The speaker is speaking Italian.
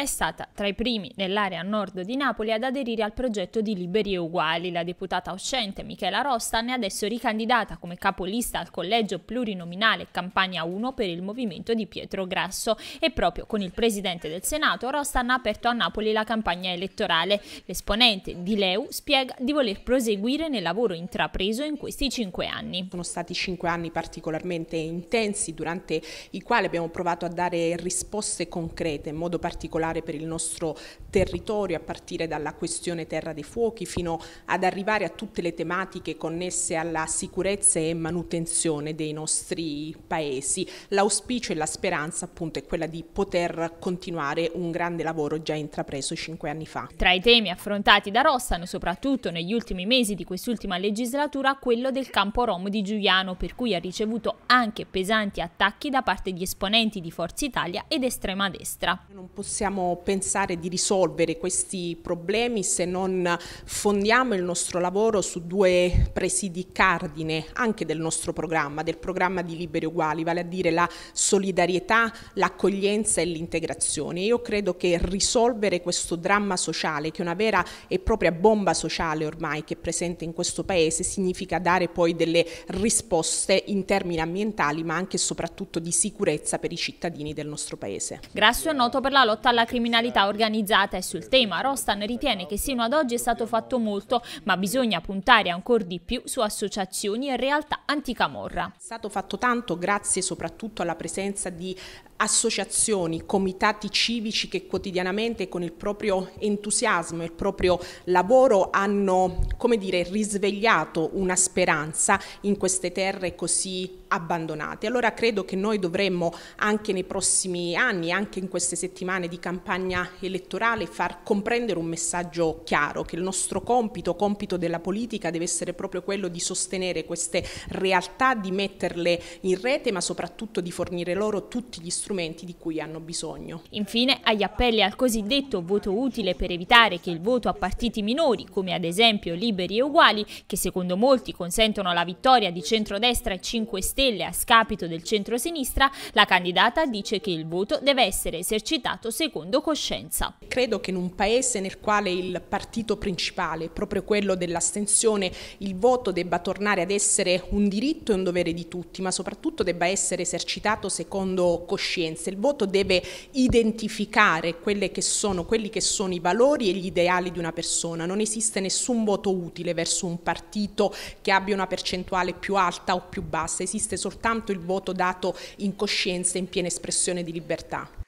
è stata tra i primi nell'area nord di Napoli ad aderire al progetto di Liberi e Uguali. La deputata uscente Michela Rostan è adesso ricandidata come capolista al collegio plurinominale Campania 1 per il movimento di Pietro Grasso e proprio con il presidente del Senato Rostan ha aperto a Napoli la campagna elettorale. L'esponente di Leu spiega di voler proseguire nel lavoro intrapreso in questi cinque anni. Sono stati cinque anni particolarmente intensi durante i quali abbiamo provato a dare risposte concrete in modo particolare particolare per il nostro territorio, a partire dalla questione terra dei fuochi fino ad arrivare a tutte le tematiche connesse alla sicurezza e manutenzione dei nostri paesi. L'auspicio e la speranza appunto è quella di poter continuare un grande lavoro già intrapreso cinque anni fa. Tra i temi affrontati da Rossano, soprattutto negli ultimi mesi di quest'ultima legislatura, quello del campo rom di Giuliano, per cui ha ricevuto anche pesanti attacchi da parte di esponenti di Forza Italia ed estrema destra. Non possiamo possiamo pensare di risolvere questi problemi se non fondiamo il nostro lavoro su due presidi cardine anche del nostro programma, del programma di Liberi Uguali, vale a dire la solidarietà, l'accoglienza e l'integrazione. Io credo che risolvere questo dramma sociale, che è una vera e propria bomba sociale ormai che è presente in questo Paese, significa dare poi delle risposte in termini ambientali ma anche e soprattutto di sicurezza per i cittadini del nostro Paese. Grasso è noto per la lotta alla criminalità organizzata è sul tema. Rostan ritiene che sino ad oggi è stato fatto molto, ma bisogna puntare ancora di più su associazioni e realtà anticamorra. È stato fatto tanto grazie soprattutto alla presenza di associazioni, comitati civici che quotidianamente con il proprio entusiasmo e il proprio lavoro hanno, come dire, risvegliato una speranza in queste terre così abbandonati. Allora credo che noi dovremmo anche nei prossimi anni, anche in queste settimane di campagna elettorale, far comprendere un messaggio chiaro che il nostro compito, compito della politica, deve essere proprio quello di sostenere queste realtà, di metterle in rete, ma soprattutto di fornire loro tutti gli strumenti di cui hanno bisogno. Infine, agli appelli al cosiddetto voto utile per evitare che il voto a partiti minori, come ad esempio Liberi e Uguali, che secondo molti consentono la vittoria di centrodestra e 5 Stelle, Stelle a scapito del centro-sinistra, la candidata dice che il voto deve essere esercitato secondo coscienza. Credo che in un paese nel quale il partito principale, proprio quello dell'astensione, il voto debba tornare ad essere un diritto e un dovere di tutti, ma soprattutto debba essere esercitato secondo coscienza. Il voto deve identificare che sono, quelli che sono i valori e gli ideali di una persona. Non esiste nessun voto utile verso un partito che abbia una percentuale più alta o più bassa, esiste esiste soltanto il voto dato in coscienza e in piena espressione di libertà.